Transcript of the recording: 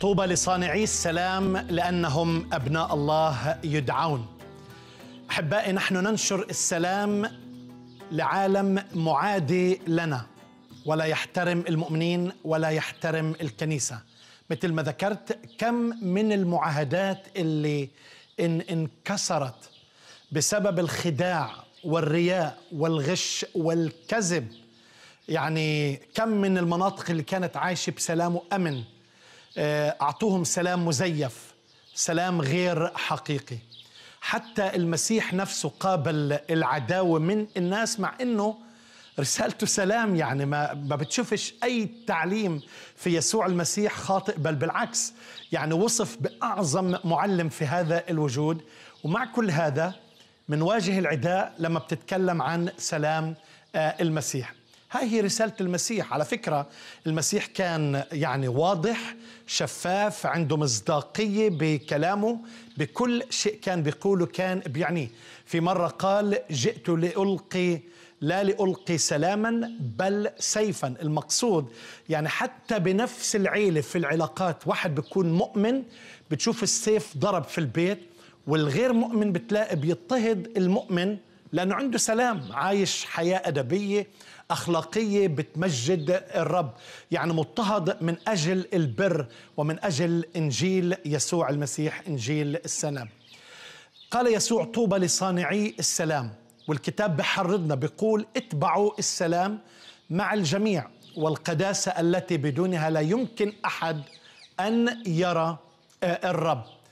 طوبى لصانعي السلام لانهم ابناء الله يدعون. احبائي نحن ننشر السلام لعالم معادي لنا ولا يحترم المؤمنين ولا يحترم الكنيسه. مثل ما ذكرت كم من المعاهدات اللي إن انكسرت بسبب الخداع والرياء والغش والكذب يعني كم من المناطق اللي كانت عايشه بسلام وامن آه، أعطوهم سلام مزيف سلام غير حقيقي حتى المسيح نفسه قابل العداوة من الناس مع أنه رسالته سلام يعني ما ما بتشوفش اي تعليم في يسوع المسيح خاطئ بل بالعكس يعني وصف باعظم معلم في هذا الوجود ومع كل هذا واجه العداء لما بتتكلم عن سلام آه، المسيح هاي هي رسالة المسيح على فكرة المسيح كان يعني واضح شفاف عنده مصداقية بكلامه بكل شيء كان بيقوله كان بيعنيه في مرة قال جئت لألقي لا لألقي سلاما بل سيفا المقصود يعني حتى بنفس العيلة في العلاقات واحد بيكون مؤمن بتشوف السيف ضرب في البيت والغير مؤمن بتلاقي بيضطهد المؤمن لأنه عنده سلام عايش حياة أدبية أخلاقية بتمجد الرب يعني مضطهد من أجل البر ومن أجل إنجيل يسوع المسيح إنجيل السلام قال يسوع طوبى لصانعي السلام والكتاب بحرضنا بيقول اتبعوا السلام مع الجميع والقداسة التي بدونها لا يمكن أحد أن يرى آه، الرب